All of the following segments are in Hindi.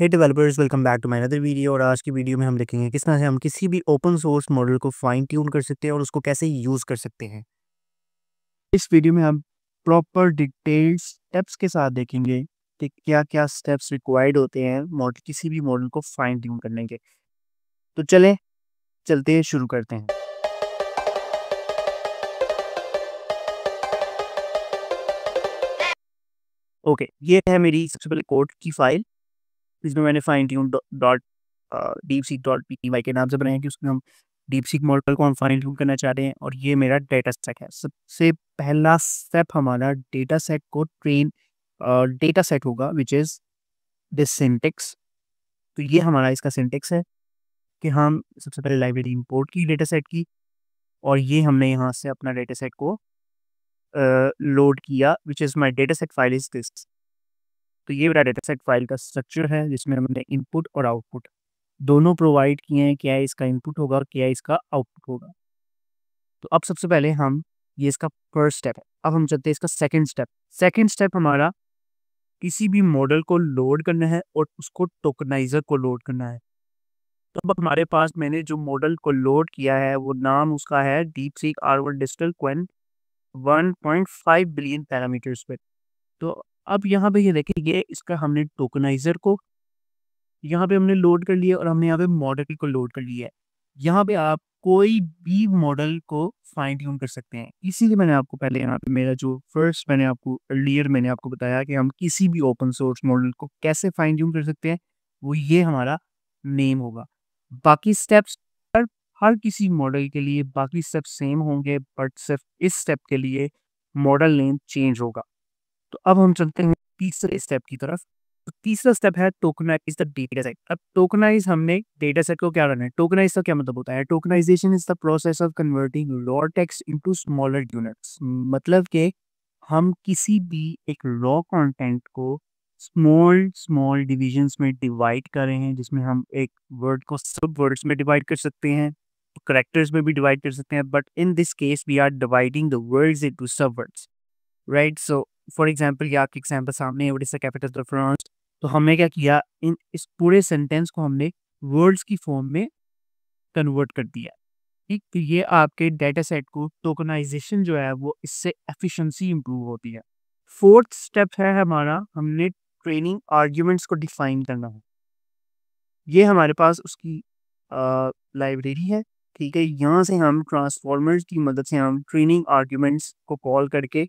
hey developers welcome back to my other video और आज की वीडियो में हम देखेंगे किस तरह से हम किसी भी ओपन सोर्स मॉडल को फाइन ट्यून कर सकते हैं और उसको कैसे यूज़ कर सकते हैं इस वीडियो में हम प्रॉपर डिटेल्स स्टेप्स के साथ देखेंगे कि क्या क्या स्टेप्स रिक्वायर्ड होते हैं मॉडल किसी भी मॉडल को फाइन ट्यून करने के तो चलें चलते शुरू करते हैं ओके okay, ये है मेरी सबसे पहले कोड की फाइल इसमें मैंने fine tune dot DeepSeek dot P Y के नाम से बनाया कि उसमें हम डीप सीक मॉडल को हम फाइन ट्यून करना चाह रहे हैं और ये मेरा डेटा सेट है सबसे पहला स्टेप हमारा डेटा सेट को ट्रेन डेटा सेट होगा विच इज़ दिस सिंटेक्स तो ये हमारा इसका सिंटेक्स है कि हम सबसे पहले लाइब्रेरी इंपोर्ट की डेटा सेट की और ये हमने यहाँ से अपना डेटा सेट को लोड uh, किया which is my data set file is this तो ये मेरा डेटा सेट फाइल का स्ट्रक्चर है जिसमें हमने इनपुट और आउटपुट दोनों प्रोवाइड किए हैं क्या इसका इनपुट होगा और क्या इसका आउटपुट होगा तो अब सबसे पहले हम ये इसका फर्स्ट स्टेप है अब हम चलते हैं इसका सेकंड स्टेप सेकंड स्टेप हमारा किसी भी मॉडल को लोड करना है और उसको टोकनाइजर को लोड करना है तो अब हमारे पास मैंने जो मॉडल को लोड किया है वो नाम उसका है DeepSeek R one digital Qwen 1.5 billion parameters पे तो अब यहाँ पे ये देखिए ये इसका हमने टोकनाइजर को यहाँ पे हमने लोड कर लिया और हमने यहाँ पे मॉडल को लोड कर लिया है यहाँ पे आप कोई भी मॉडल को फाइन ट्यून कर सकते हैं इसीलिए मैंने आपको पहले यहाँ पे मेरा जो फर्स्ट मैंने आपको अर्लियर मैंने आपको बताया कि हम किसी भी ओपन सोर्स मॉडल को कैसे फाइन ट्यून कर सकते हैं वो ये हमारा नेम होगा बाकी स्टेप्स हर हर किसी मॉडल के लिए बाकी स्टेप सेम होंगे बट सिर्फ इस स्टेप के लिए मॉडल नेम चेंज होगा तो अब हम चलते हैं तीसरे स्टेप की तरफ तो तीसरा स्टेप है टोकनाइज द डेटा सेट अब टोकनाइज हमने डेटा सेट को क्या करना है टोकनाइज का क्या मतलब होता है tokenization is the process of converting raw text into smaller units मतलब के हम किसी भी एक लॉ कंटेंट को स्मॉल स्मॉल डिविजन्स में डिवाइड कर रहे हैं जिसमें हम एक वर्ड को सब वर्ड्स में डिवाइड कर सकते हैं करेक्टर्स में भी डिवाइड कर सकते हैं but in this case we are dividing the words into sub words right so for example ये आपके एग्जाम्पल सामने है कैपिटल ऑफ फ्रांस तो हमने क्या किया इन इस पूरे सेंटेंस को हमने वर्ड्स की फॉर्म में कन्वर्ट कर दिया ठीक तो ये आपके डेटा सेट को टोकनाइजेशन जो है वो इससे एफिशिएंसी इम्प्रूव होती है फोर्थ स्टेप है हमारा हमने ट्रेनिंग आर्ग्यूमेंट्स को डिफाइन करना है ये हमारे पास उसकी लाइब्रेरी है ठीक है यहाँ से हम ट्रांसफॉर्मर्स की मदद से हम ट्रेनिंग आर्ग्यूमेंट्स को कॉल करके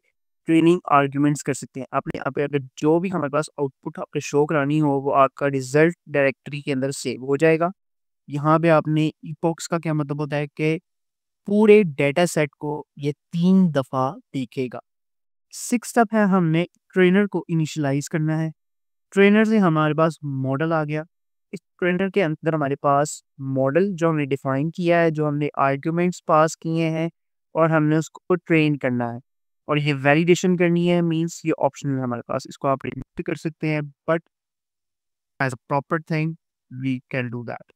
ट्रेनिंग आर्ग्यूमेंट्स कर सकते हैं अपने आप अगर जो भी हमारे पास आउटपुट आपके शो करानी हो वो आपका रिजल्ट डायरेक्टरी के अंदर सेव हो जाएगा यहाँ पे आपने ईपॉक्स का क्या मतलब होता है कि पूरे डेटा सेट को ये तीन दफ़ा देखेगा सिक्स स्टेप है हमने ट्रेनर को इनिशलाइज करना है ट्रेनर से हमारे पास मॉडल आ गया इस ट्रेनर के अंदर हमारे पास मॉडल जो हमने डिफाइन किया है जो हमने आर्ग्यूमेंट्स पास किए हैं और हमने उसको ट्रेन करना है और ये वैलिडेशन करनी है मीन्स ये ऑप्शन है हमारे पास इसको आप रिमूव कर सकते हैं but as a proper thing we can do that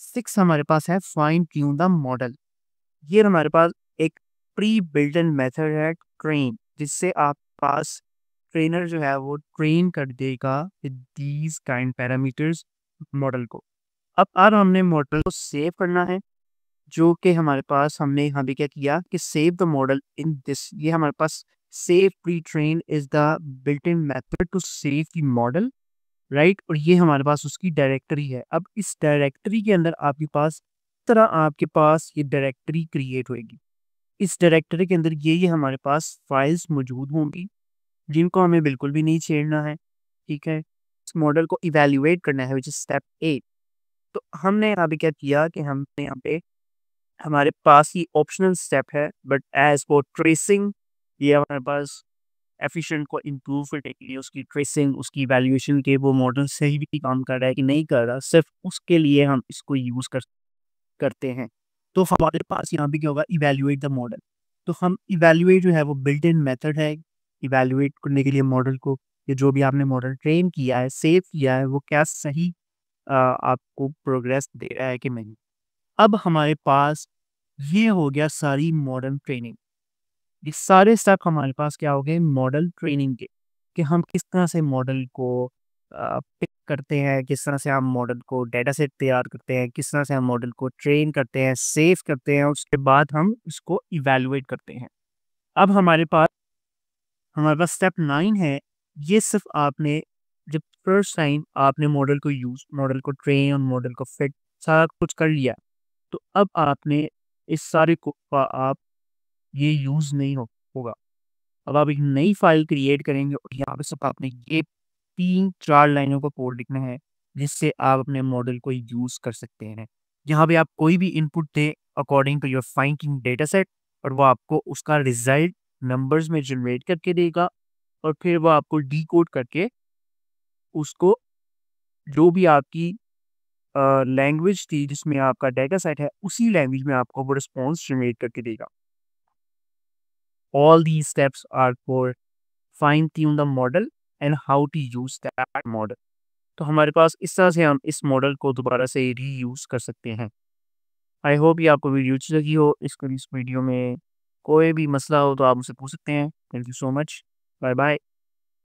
six हमारे पास है फाइन ट्यून द मॉडल ये हमारे पास एक प्री बिल्ट इन मेथड है ट्रेन जिससे आप पास ट्रेनर जो है वो ट्रेन कर देगा दीज काइंड पैरामीटर्स मॉडल को अब आज हमने मॉडल को सेव करना है जो कि हमारे पास हमने यहाँ भी क्या किया कि save the model in this ये हमारे पास save pre train is the built in method to save the model right और ये हमारे पास उसकी डायरेक्टरी है अब इस डायरेक्टरी के अंदर आपके पास तरह आपके पास ये डायरेक्टरी क्रिएट होगी इस डायरेक्टरी के अंदर ये ये हमारे पास फाइल्स मौजूद होंगी जिनको हमें बिल्कुल भी नहीं छेड़ना है ठीक है इस मॉडल को इवेल्यूएट करना है विच इज स्टेप एट तो हमने यहाँ पे क्या किया कि हमने यहाँ पे हमारे पास ही ऑप्शनल स्टेप है बट एज फॉर ट्रेसिंग ये हमारे पास एफिशिएंट को इम्प्रूव करने के लिए उसकी ट्रेसिंग उसकी वैल्यूएशन के वो मॉडल सही भी काम कर रहा है कि नहीं कर रहा सिर्फ उसके लिए हम इसको यूज़ कर करते हैं तो हमारे पास यहाँ पे क्या होगा इवेल्यूएट द मॉडल तो हम इवेल्यूएट जो है वो बिल्ट इन मेथड है इवेल्यूएट करने के लिए मॉडल को या जो भी आपने मॉडल ट्रेन किया है सेव किया है वो क्या सही आ, आपको प्रोग्रेस दे रहा है कि नहीं अब हमारे पास ये हो गया सारी मॉडल ट्रेनिंग ये सारे स्टेप हमारे पास क्या हो गए मॉडल ट्रेनिंग के कि हम किस तरह से मॉडल को पिक करते हैं किस तरह से हम मॉडल को डेटा सेट तैयार करते हैं किस तरह से हम मॉडल को ट्रेन करते हैं सेव करते हैं उसके बाद हम उसको इवेलुएट करते हैं अब हमारे पास हमारे पास स्टेप नाइन है ये सिर्फ आपने जब फर्स्ट टाइम आपने मॉडल को यूज़ मॉडल को ट्रेन और मॉडल को फिट सारा कुछ कर लिया तो अब आपने इस सारे कोड का आप ये यूज नहीं हो, होगा अब आप एक नई फाइल क्रिएट करेंगे और यहाँ पे सब आपने ये तीन चार लाइनों का कोड लिखना है जिससे आप अपने मॉडल को यूज कर सकते हैं यहाँ पे आप कोई भी इनपुट दें according to your finding data set और वो आपको उसका रिजल्ट नंबर्स में जनरेट करके देगा और फिर वो आपको डी करके उसको जो भी आपकी लैंग्वेज थी जिसमें आपका डेटा सेट है उसी लैंग्वेज में आपको वो रिस्पॉन्स जनरेट करके देगा all these steps are for fine tune the model and how to use that model तो हमारे पास इस तरह से हम इस मॉडल को दोबारा से री यूज़ कर सकते हैं आई होप ये आपको वीडियो अच्छी लगी हो इसको इस वीडियो में कोई भी मसला हो तो आप मुझसे पूछ सकते हैं thank you so much bye bye